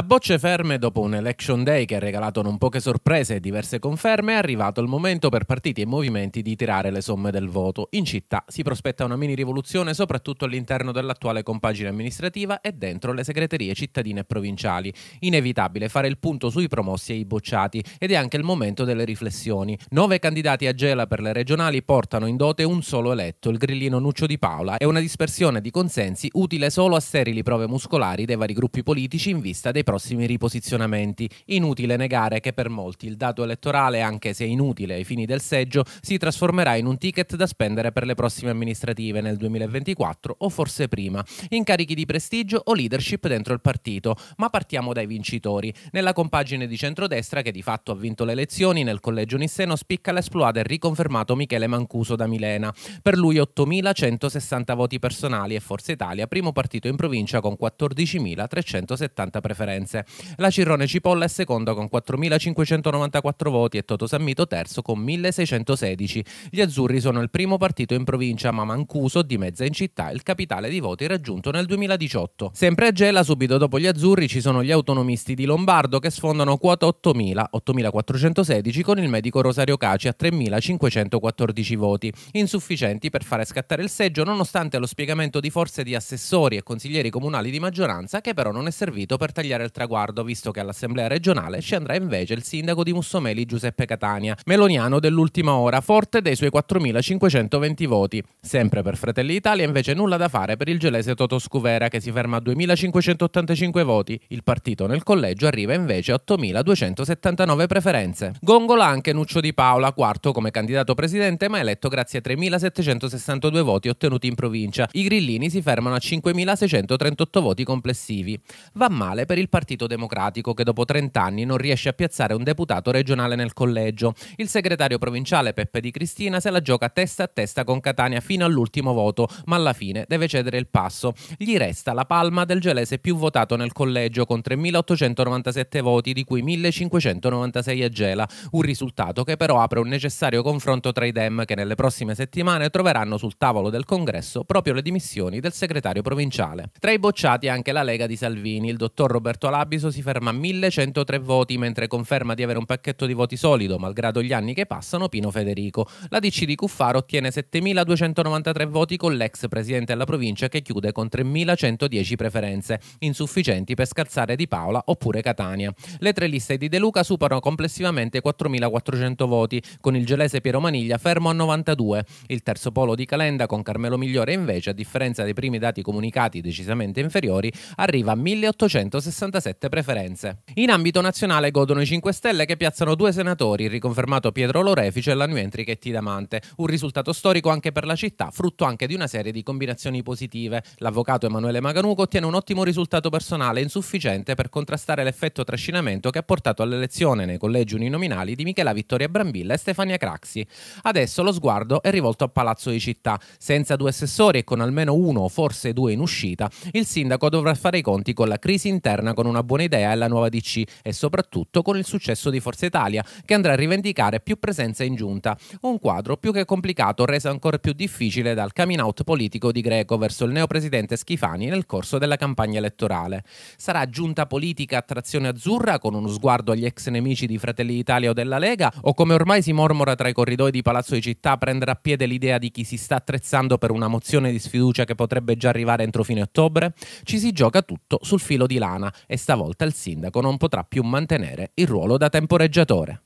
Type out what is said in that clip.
A bocce ferme, dopo un election day che ha regalato non poche sorprese e diverse conferme, è arrivato il momento per partiti e movimenti di tirare le somme del voto. In città si prospetta una mini rivoluzione soprattutto all'interno dell'attuale compagine amministrativa e dentro le segreterie cittadine e provinciali. Inevitabile fare il punto sui promossi e i bocciati ed è anche il momento delle riflessioni. Nove candidati a Gela per le regionali portano in dote un solo eletto, il grillino Nuccio Di Paola, e una dispersione di consensi utile solo a sterili prove muscolari dei vari gruppi politici in vista dei prossimi riposizionamenti. Inutile negare che per molti il dato elettorale, anche se inutile ai fini del seggio, si trasformerà in un ticket da spendere per le prossime amministrative nel 2024 o forse prima, incarichi di prestigio o leadership dentro il partito. Ma partiamo dai vincitori. Nella compagine di centrodestra, che di fatto ha vinto le elezioni, nel collegio Nisseno spicca l'esploit e riconfermato Michele Mancuso da Milena. Per lui 8.160 voti personali e Forza Italia, primo partito in provincia con 14.370 preferenze differenze. La Cirrone Cipolla è seconda con 4.594 voti e Toto Sammito terzo con 1.616. Gli azzurri sono il primo partito in provincia, ma Mancuso di mezza in città il capitale di voti raggiunto nel 2018. Sempre a Gela, subito dopo gli azzurri, ci sono gli autonomisti di Lombardo che sfondano quota 8.000, 8.416 con il medico Rosario Caci a 3.514 voti, insufficienti per fare scattare il seggio nonostante lo spiegamento di forze di assessori e consiglieri comunali di maggioranza che però non è servito per tagliare raggiungere il traguardo, visto che all'Assemblea regionale ci andrà invece il sindaco di Mussomeli Giuseppe Catania, meloniano dell'ultima ora, forte dei suoi 4.520 voti. Sempre per Fratelli Italia invece nulla da fare per il gelese Toto Scuvera che si ferma a 2.585 voti. Il partito nel collegio arriva invece a 8.279 preferenze. Gongola anche Nuccio Di Paola, quarto come candidato presidente ma eletto grazie a 3.762 voti ottenuti in provincia. I grillini si fermano a 5.638 voti complessivi. Va male per il Partito Democratico, che dopo 30 anni non riesce a piazzare un deputato regionale nel collegio. Il segretario provinciale Peppe Di Cristina se la gioca testa a testa con Catania fino all'ultimo voto, ma alla fine deve cedere il passo. Gli resta la palma del gelese più votato nel collegio, con 3.897 voti, di cui 1.596 a Gela. Un risultato che però apre un necessario confronto tra i Dem, che nelle prossime settimane troveranno sul tavolo del congresso proprio le dimissioni del segretario provinciale. Tra i bocciati anche la Lega di Salvini. Il dottor Roberto Roberto Labiso si ferma a 1103 voti, mentre conferma di avere un pacchetto di voti solido, malgrado gli anni che passano, Pino Federico. La DC di Cuffaro ottiene 7293 voti con l'ex presidente della provincia che chiude con 3110 preferenze, insufficienti per scalzare Di Paola oppure Catania. Le tre liste di De Luca superano complessivamente 4400 voti, con il gelese Piero Maniglia fermo a 92. Il terzo polo di Calenda con Carmelo Migliore invece, a differenza dei primi dati comunicati decisamente inferiori, arriva a 1860 67 preferenze. In ambito nazionale godono i 5 Stelle che piazzano due senatori, il riconfermato Pietro Lorefice e la new entry Chetti Damante. Un risultato storico anche per la città, frutto anche di una serie di combinazioni positive. L'avvocato Emanuele Maganuco ottiene un ottimo risultato personale, insufficiente per contrastare l'effetto trascinamento che ha portato all'elezione nei collegi uninominali di Michela Vittoria Brambilla e Stefania Craxi. Adesso lo sguardo è rivolto a Palazzo di Città. Senza due assessori e con almeno uno o forse due in uscita, il sindaco dovrà fare i conti con la crisi interna con una buona idea e la nuova DC e soprattutto con il successo di Forza Italia, che andrà a rivendicare più presenza in giunta. Un quadro più che complicato, reso ancora più difficile dal coming out politico di Greco verso il neopresidente Schifani nel corso della campagna elettorale. Sarà giunta politica a trazione azzurra con uno sguardo agli ex nemici di Fratelli d'Italia o della Lega o come ormai si mormora tra i corridoi di Palazzo di Città prenderà piede l'idea di chi si sta attrezzando per una mozione di sfiducia che potrebbe già arrivare entro fine ottobre? Ci si gioca tutto sul filo di lana e stavolta il sindaco non potrà più mantenere il ruolo da temporeggiatore.